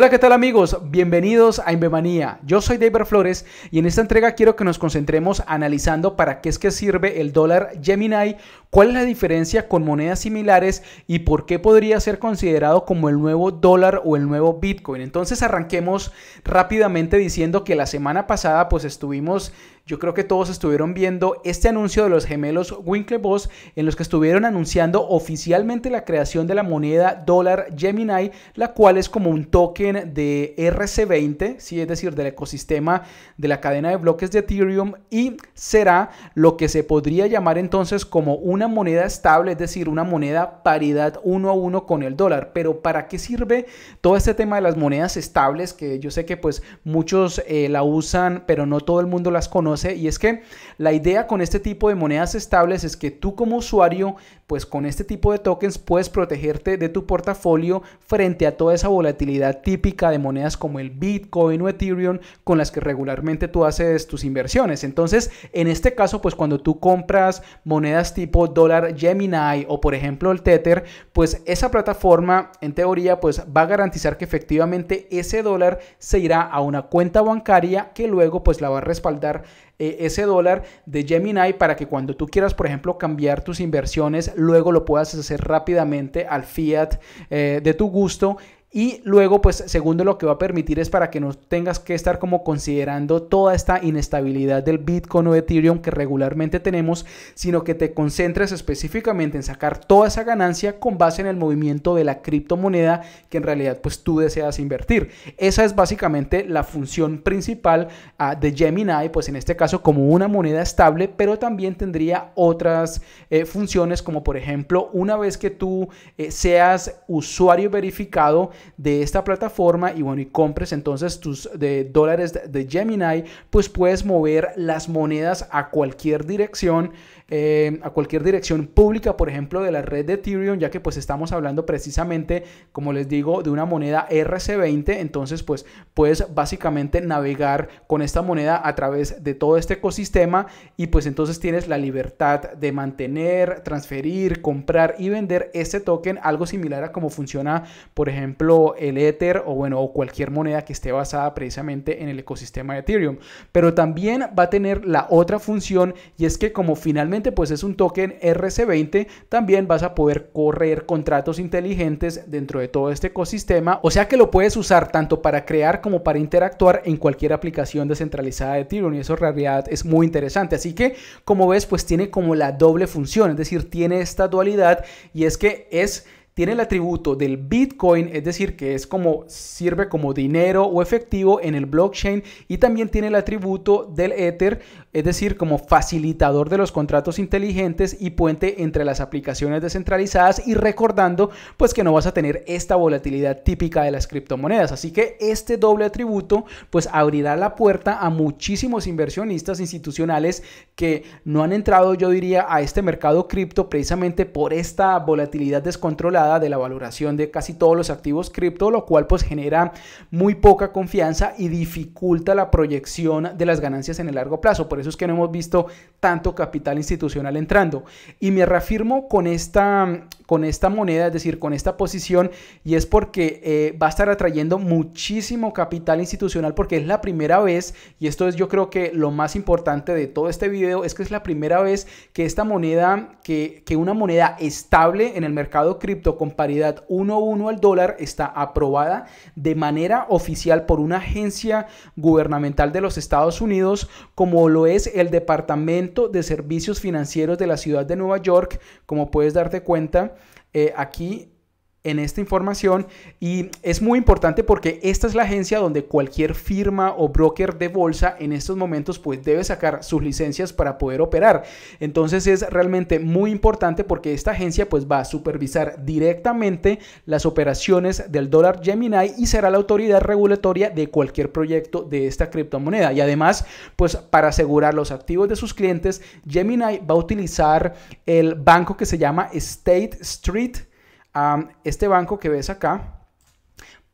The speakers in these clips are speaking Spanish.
Hola, ¿qué tal amigos? Bienvenidos a Invemanía. Yo soy David Flores y en esta entrega quiero que nos concentremos analizando para qué es que sirve el dólar Gemini, cuál es la diferencia con monedas similares y por qué podría ser considerado como el nuevo dólar o el nuevo Bitcoin. Entonces arranquemos rápidamente diciendo que la semana pasada pues estuvimos yo creo que todos estuvieron viendo este anuncio de los gemelos Winklevoss en los que estuvieron anunciando oficialmente la creación de la moneda dólar Gemini, la cual es como un token de RC20, ¿sí? es decir, del ecosistema de la cadena de bloques de Ethereum y será lo que se podría llamar entonces como una moneda estable, es decir, una moneda paridad uno a uno con el dólar. Pero ¿para qué sirve todo este tema de las monedas estables? Que yo sé que pues muchos eh, la usan, pero no todo el mundo las conoce. Y es que la idea con este tipo de monedas estables es que tú como usuario, pues con este tipo de tokens puedes protegerte de tu portafolio frente a toda esa volatilidad típica de monedas como el Bitcoin o Ethereum con las que regularmente tú haces tus inversiones. Entonces, en este caso, pues cuando tú compras monedas tipo dólar Gemini o por ejemplo el Tether, pues esa plataforma en teoría pues va a garantizar que efectivamente ese dólar se irá a una cuenta bancaria que luego pues la va a respaldar eh, ese dólar de Gemini para que cuando tú quieras, por ejemplo, cambiar tus inversiones, luego lo puedas hacer rápidamente al fiat eh, de tu gusto y luego, pues segundo, lo que va a permitir es para que no tengas que estar como considerando toda esta inestabilidad del Bitcoin o Ethereum que regularmente tenemos, sino que te concentres específicamente en sacar toda esa ganancia con base en el movimiento de la criptomoneda que en realidad pues tú deseas invertir. Esa es básicamente la función principal ah, de Gemini, pues en este caso como una moneda estable, pero también tendría otras eh, funciones como por ejemplo, una vez que tú eh, seas usuario verificado, de esta plataforma y bueno, y compres entonces tus dólares de Gemini, pues puedes mover las monedas a cualquier dirección eh, a cualquier dirección pública, por ejemplo, de la red de Ethereum, ya que pues estamos hablando precisamente, como les digo, de una moneda RC20, entonces pues puedes básicamente navegar con esta moneda a través de todo este ecosistema y pues entonces tienes la libertad de mantener, transferir, comprar y vender este token, algo similar a cómo funciona, por ejemplo, el Ether o bueno, o cualquier moneda que esté basada precisamente en el ecosistema de Ethereum. Pero también va a tener la otra función y es que como finalmente pues es un token RC20, también vas a poder correr contratos inteligentes dentro de todo este ecosistema, o sea que lo puedes usar tanto para crear como para interactuar en cualquier aplicación descentralizada de tiro y eso en realidad es muy interesante, así que como ves pues tiene como la doble función, es decir, tiene esta dualidad y es que es tiene el atributo del Bitcoin, es decir, que es como sirve como dinero o efectivo en el blockchain y también tiene el atributo del Ether, es decir, como facilitador de los contratos inteligentes y puente entre las aplicaciones descentralizadas y recordando pues que no vas a tener esta volatilidad típica de las criptomonedas. Así que este doble atributo pues abrirá la puerta a muchísimos inversionistas institucionales que no han entrado, yo diría, a este mercado cripto precisamente por esta volatilidad descontrolada de la valoración de casi todos los activos cripto, lo cual pues genera muy poca confianza y dificulta la proyección de las ganancias en el largo plazo. Por eso es que no hemos visto tanto capital institucional entrando. Y me reafirmo con esta, con esta moneda, es decir, con esta posición, y es porque eh, va a estar atrayendo muchísimo capital institucional porque es la primera vez, y esto es yo creo que lo más importante de todo este video, es que es la primera vez que esta moneda, que una moneda estable en el mercado cripto, con paridad 1-1 al dólar está aprobada de manera oficial por una agencia gubernamental de los Estados Unidos, como lo es el Departamento de Servicios Financieros de la ciudad de Nueva York. Como puedes darte cuenta, eh, aquí en esta información y es muy importante porque esta es la agencia donde cualquier firma o broker de bolsa en estos momentos pues debe sacar sus licencias para poder operar. Entonces es realmente muy importante porque esta agencia pues va a supervisar directamente las operaciones del dólar Gemini y será la autoridad regulatoria de cualquier proyecto de esta criptomoneda. Y además pues para asegurar los activos de sus clientes, Gemini va a utilizar el banco que se llama State Street a este banco que ves acá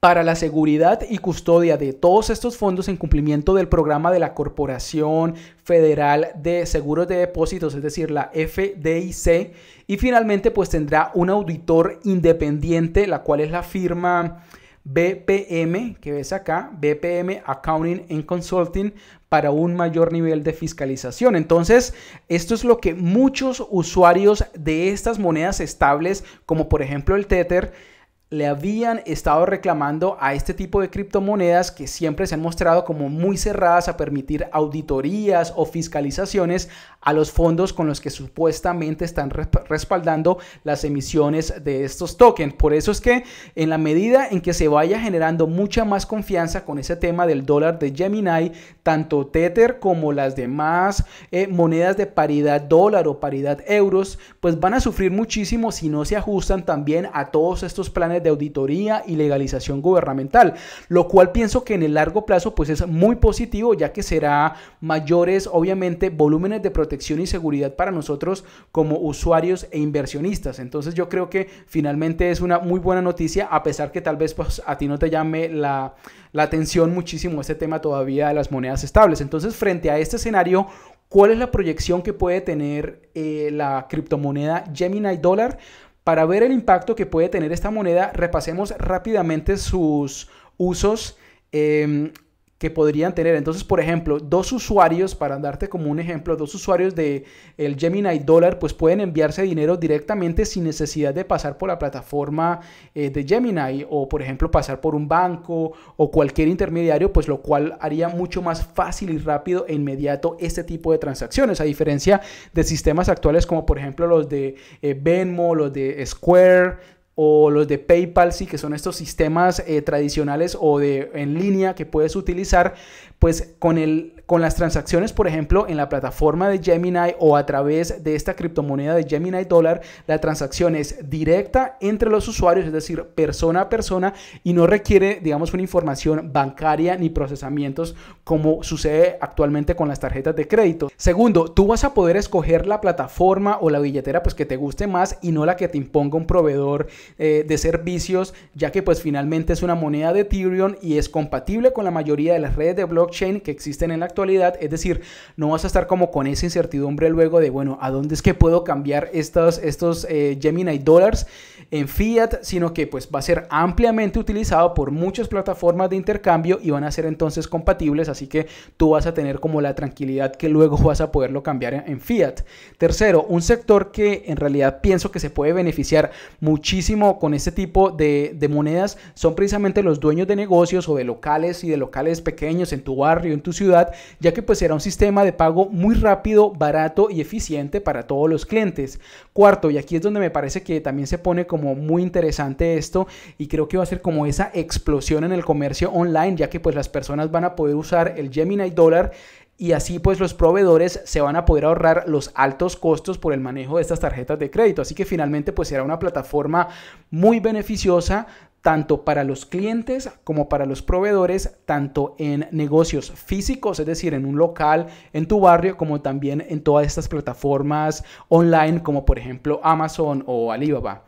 para la seguridad y custodia de todos estos fondos en cumplimiento del programa de la Corporación Federal de Seguros de Depósitos, es decir, la FDIC, y finalmente pues tendrá un auditor independiente, la cual es la firma BPM, que ves acá, BPM Accounting and Consulting, para un mayor nivel de fiscalización. Entonces, esto es lo que muchos usuarios de estas monedas estables, como por ejemplo el Tether, le habían estado reclamando a este tipo de criptomonedas que siempre se han mostrado como muy cerradas a permitir auditorías o fiscalizaciones a los fondos con los que supuestamente están respaldando las emisiones de estos tokens. Por eso es que en la medida en que se vaya generando mucha más confianza con ese tema del dólar de Gemini, tanto Tether como las demás eh, monedas de paridad dólar o paridad euros, pues van a sufrir muchísimo si no se ajustan también a todos estos planes de auditoría y legalización gubernamental, lo cual pienso que en el largo plazo pues es muy positivo ya que será mayores obviamente volúmenes de protección y seguridad para nosotros como usuarios e inversionistas. Entonces yo creo que finalmente es una muy buena noticia a pesar que tal vez pues a ti no te llame la, la atención muchísimo este tema todavía de las monedas estables. Entonces frente a este escenario ¿Cuál es la proyección que puede tener eh, la criptomoneda Gemini Dollar? Para ver el impacto que puede tener esta moneda, repasemos rápidamente sus usos em, que podrían tener. Entonces, por ejemplo, dos usuarios, para darte como un ejemplo, dos usuarios de el Gemini Dollar, pues pueden enviarse dinero directamente sin necesidad de pasar por la plataforma eh, de Gemini o, por ejemplo, pasar por un banco o cualquier intermediario, pues lo cual haría mucho más fácil y rápido e inmediato este tipo de transacciones, a diferencia de sistemas actuales como, por ejemplo, los de eh, Venmo, los de Square, o los de PayPal, sí, que son estos sistemas eh, tradicionales o de en línea que puedes utilizar pues con, el, con las transacciones, por ejemplo, en la plataforma de Gemini o a través de esta criptomoneda de Gemini Dollar, la transacción es directa entre los usuarios, es decir, persona a persona y no requiere, digamos, una información bancaria ni procesamientos como sucede actualmente con las tarjetas de crédito. Segundo, tú vas a poder escoger la plataforma o la billetera pues que te guste más y no la que te imponga un proveedor eh, de servicios, ya que pues finalmente es una moneda de Ethereum y es compatible con la mayoría de las redes de blog que existen en la actualidad. Es decir, no vas a estar como con esa incertidumbre luego de, bueno, ¿a dónde es que puedo cambiar estos, estos eh, Gemini Dollars en fiat? Sino que pues va a ser ampliamente utilizado por muchas plataformas de intercambio y van a ser entonces compatibles. Así que tú vas a tener como la tranquilidad que luego vas a poderlo cambiar en, fiat. Tercero, un sector que en realidad pienso que se puede beneficiar muchísimo con este tipo de monedas son precisamente los dueños de negocios o de locales y de locales pequeños en tu barrio, en tu ciudad, ya que pues era un sistema de pago muy rápido, barato y eficiente para todos los clientes. Cuarto, y aquí es donde me parece que también se pone como muy interesante esto y creo que va a ser como esa explosión en el comercio online, ya que pues las personas van a poder usar el Gemini Dollar y así pues los proveedores se van a poder ahorrar los altos costos por el manejo de estas tarjetas de crédito. Así que finalmente pues será una plataforma muy beneficiosa tanto para los clientes como para los proveedores, tanto en negocios físicos, es decir, en un local, en tu barrio, como también en todas estas plataformas online como por ejemplo Amazon o Alibaba.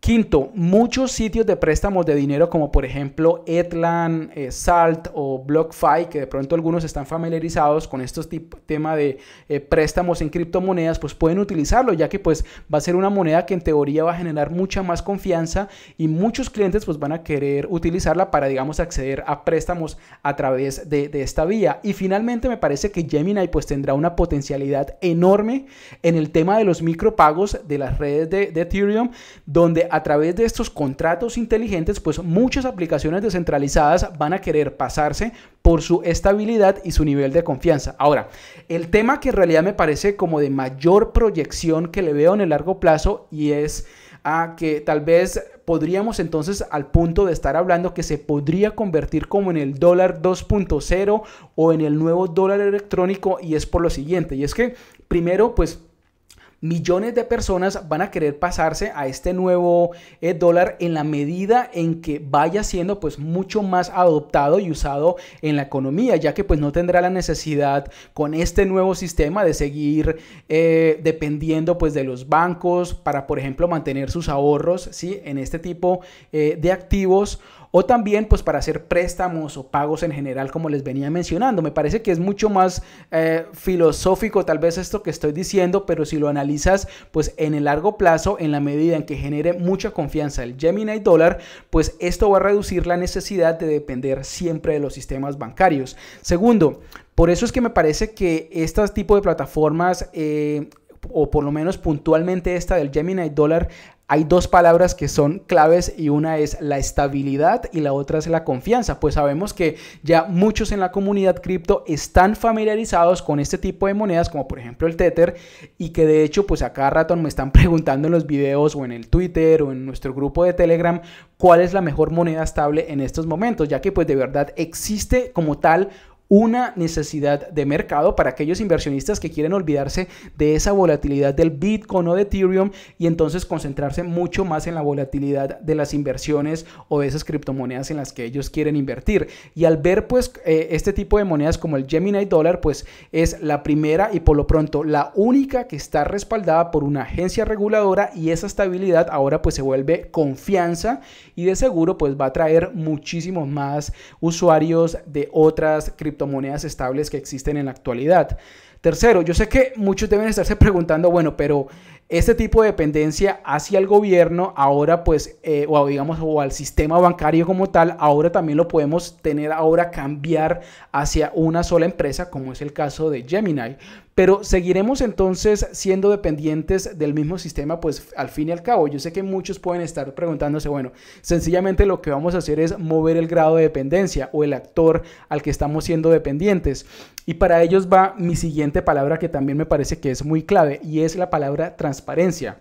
Quinto, muchos sitios de préstamos de dinero como por ejemplo Etlan, eh, Salt o BlockFi, que de pronto algunos están familiarizados con estos tema de eh, préstamos en criptomonedas, pues pueden utilizarlo ya que pues va a ser una moneda que en teoría va a generar mucha más confianza y muchos clientes pues van a querer utilizarla para digamos acceder a préstamos a través de, esta vía. Y finalmente me parece que Gemini pues tendrá una potencialidad enorme en el tema de los micropagos de las redes de, de Ethereum, donde a través de estos contratos inteligentes, pues muchas aplicaciones descentralizadas van a querer pasarse por su estabilidad y su nivel de confianza. Ahora, el tema que en realidad me parece como de mayor proyección que le veo en el largo plazo y es a ah, que tal vez podríamos entonces al punto de estar hablando que se podría convertir como en el dólar 2.0 o en el nuevo dólar electrónico y es por lo siguiente y es que primero pues millones de personas van a querer pasarse a este nuevo eh, dólar en la medida en que vaya siendo pues mucho más adoptado y usado en la economía, ya que pues no tendrá la necesidad con este nuevo sistema de seguir eh, dependiendo pues de los bancos para por ejemplo mantener sus ahorros ¿sí? en este tipo eh, de activos o también pues para hacer préstamos o pagos en general como les venía mencionando. Me parece que es mucho más eh, filosófico tal vez esto que estoy diciendo, pero si lo analizas pues en el largo plazo, en la medida en que genere mucha confianza el Gemini dólar, pues esto va a reducir la necesidad de depender siempre de los sistemas bancarios. Segundo, por eso es que me parece que este tipo de plataformas eh, o por lo menos puntualmente esta del Gemini Dollar hay dos palabras que son claves y una es la estabilidad y la otra es la confianza. Pues sabemos que ya muchos en la comunidad cripto están familiarizados con este tipo de monedas como por ejemplo el Tether y que de hecho pues a cada rato me están preguntando en los videos o en el Twitter o en nuestro grupo de Telegram cuál es la mejor moneda estable en estos momentos ya que pues de verdad existe como tal una necesidad de mercado para aquellos inversionistas que quieren olvidarse de esa volatilidad del Bitcoin o de Ethereum y entonces concentrarse mucho más en la volatilidad de las inversiones o de esas criptomonedas en las que ellos quieren invertir. Y al ver pues eh, este tipo de monedas como el Gemini Dollar, pues es la primera y por lo pronto la única que está respaldada por una agencia reguladora y esa estabilidad ahora pues se vuelve confianza y de seguro pues va a traer muchísimos más usuarios de otras criptomonedas monedas estables que existen en la actualidad. Tercero, yo sé que muchos deben estarse preguntando, bueno, pero este tipo de dependencia hacia el gobierno ahora pues, eh, o digamos, o al sistema bancario como tal, ahora también lo podemos tener ahora cambiar hacia una sola empresa, como es el caso de Gemini. Pero seguiremos entonces siendo dependientes del mismo sistema, pues al fin y al cabo, yo sé que muchos pueden estar preguntándose, bueno, sencillamente lo que vamos a hacer es mover el grado de dependencia o el actor al que estamos siendo dependientes. Y para ellos va mi siguiente palabra que también me parece que es muy clave y es la palabra transparencia.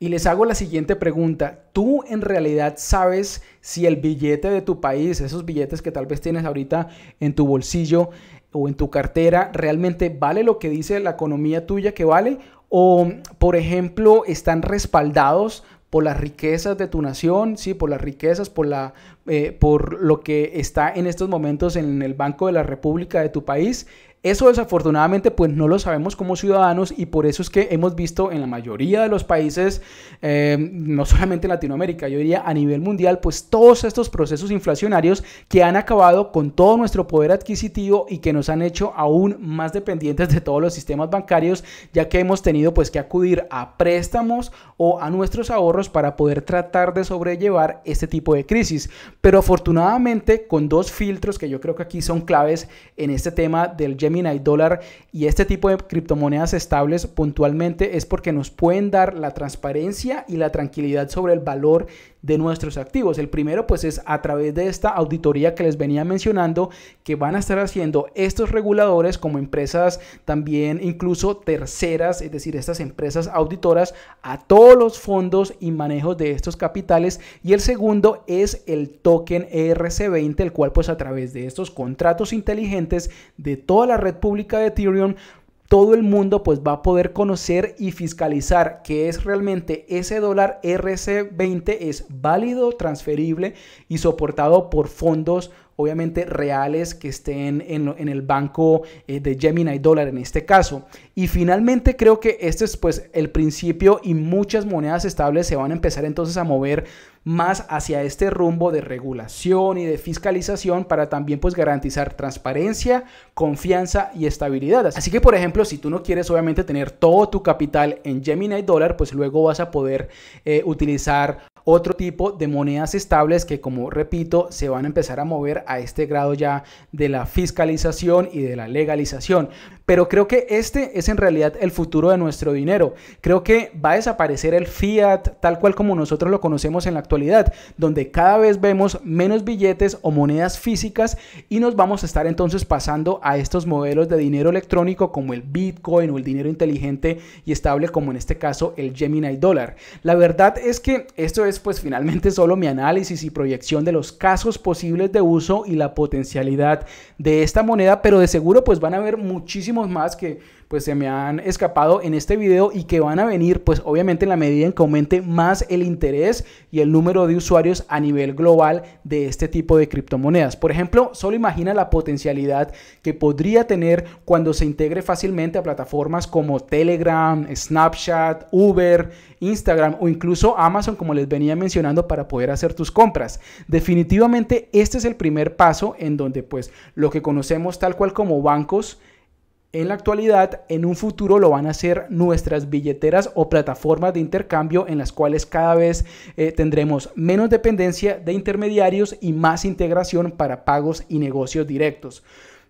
Y les hago la siguiente pregunta. ¿Tú en realidad sabes si el billete de tu país, esos billetes que tal vez tienes ahorita en tu bolsillo o en tu cartera, realmente vale lo que dice la economía tuya que vale? ¿O, por ejemplo, están respaldados por las riquezas de tu nación, ¿sí? por las riquezas, por, la, eh, por lo que está en estos momentos en el Banco de la República de tu país, eso desafortunadamente pues no lo sabemos como ciudadanos y por eso es que hemos visto en la mayoría de los países, em, no solamente en Latinoamérica, yo diría a nivel mundial, pues todos estos procesos inflacionarios que han acabado con todo nuestro poder adquisitivo y que nos han hecho aún más dependientes de todos los sistemas bancarios, ya que hemos tenido pues que acudir a préstamos o a nuestros ahorros para poder tratar de sobrellevar este tipo de crisis. Pero afortunadamente con dos filtros que yo creo que aquí son claves en este tema del Gemini y dólar y este tipo de criptomonedas estables puntualmente es porque nos pueden dar la transparencia y la tranquilidad sobre el valor de nuestros activos. El primero pues es a través de esta auditoría que les venía mencionando que van a estar haciendo estos reguladores como empresas también incluso terceras, es decir, estas empresas auditoras a todos los fondos y manejos de estos capitales y el segundo es el token ERC20 el cual pues a través de estos contratos inteligentes de todas las red pública de Ethereum, todo el mundo pues va a poder conocer y fiscalizar que es realmente ese dólar RC20 es válido, transferible y soportado por fondos obviamente reales que estén en, el banco eh, de Gemini Dollar en este caso. Y finalmente creo que este es pues el principio y muchas monedas estables se van a empezar entonces a mover más hacia este rumbo de regulación y de fiscalización para también pues garantizar transparencia, confianza y estabilidad. Así que por ejemplo, si tú no quieres obviamente tener todo tu capital en Gemini Dollar, pues luego vas a poder eh, utilizar otro tipo de monedas estables que como repito se van a empezar a mover a este grado ya de la fiscalización y de la legalización. Pero creo que este es en realidad el futuro de nuestro dinero. Creo que va a desaparecer el fiat tal cual como nosotros lo conocemos en la actualidad, donde cada vez vemos menos billetes o monedas físicas y nos vamos a estar entonces pasando a estos modelos de dinero electrónico como el Bitcoin o el dinero inteligente y estable como en este caso el Gemini Dollar La verdad es que esto es pues finalmente solo mi análisis y proyección de los casos posibles de uso y la potencialidad de esta moneda, pero de seguro pues van a haber muchísimos más que pues se me han escapado en este video y que van a venir pues obviamente en la medida en que aumente más el interés y el número de usuarios a nivel global de este tipo de criptomonedas. Por ejemplo, solo imagina la potencialidad que podría tener cuando se integre fácilmente a plataformas como Telegram, Snapchat, Uber, Instagram o incluso Amazon como les venía mencionando para poder hacer tus compras. Definitivamente este es el primer paso en donde pues lo que conocemos tal cual como bancos en la actualidad, en un futuro lo van a ser nuestras billeteras o plataformas de intercambio en las cuales cada vez eh, tendremos menos dependencia de intermediarios y más integración para pagos y negocios directos.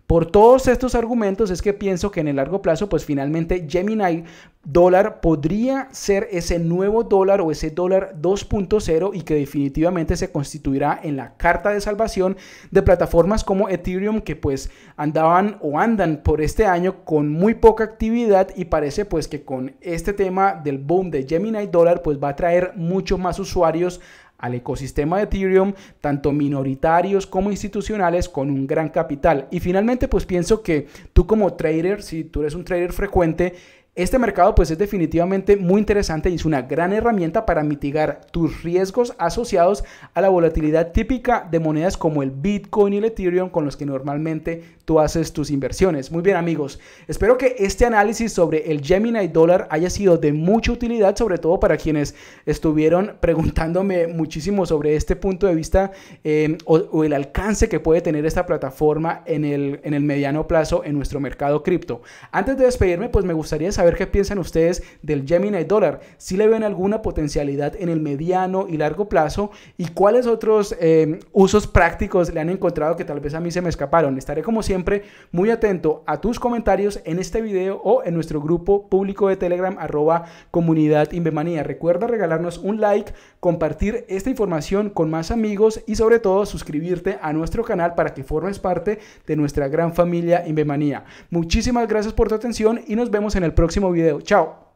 Por todos estos argumentos es que pienso que en el largo plazo, pues finalmente Gemini dólar podría ser ese nuevo dólar o ese dólar 2.0 y que definitivamente se constituirá en la carta de salvación de plataformas como Ethereum que pues andaban o andan por este año con muy poca actividad y parece pues que con este tema del boom de Gemini dólar pues va a traer muchos más usuarios al ecosistema de Ethereum, tanto minoritarios como institucionales, con un gran capital. Y finalmente, pues pienso que tú como trader, si tú eres un trader frecuente, este mercado pues es definitivamente muy interesante y es una gran herramienta para mitigar tus riesgos asociados a la volatilidad típica de monedas como el Bitcoin y el Ethereum con los que normalmente tú haces tus inversiones. Muy bien amigos, espero que este análisis sobre el Gemini Dollar haya sido de mucha utilidad, sobre todo para quienes estuvieron preguntándome muchísimo sobre este punto de vista eh, o, el alcance que puede tener esta plataforma en el, en el mediano plazo en nuestro mercado cripto. Antes de despedirme, pues me gustaría saber qué piensan ustedes del Gemini Dollar, si le ven alguna potencialidad en el mediano y largo plazo y cuáles otros eh, usos prácticos le han encontrado que tal vez a mí se me escaparon. Estaré como siempre muy atento a tus comentarios en este video o en nuestro grupo público de Telegram arroba comunidad Invemanía. Recuerda regalarnos un like, compartir esta información con más amigos y sobre todo suscribirte a nuestro canal para que formes parte de nuestra gran familia Invemanía. Muchísimas gracias por tu atención y nos vemos en el próximo video. Chao.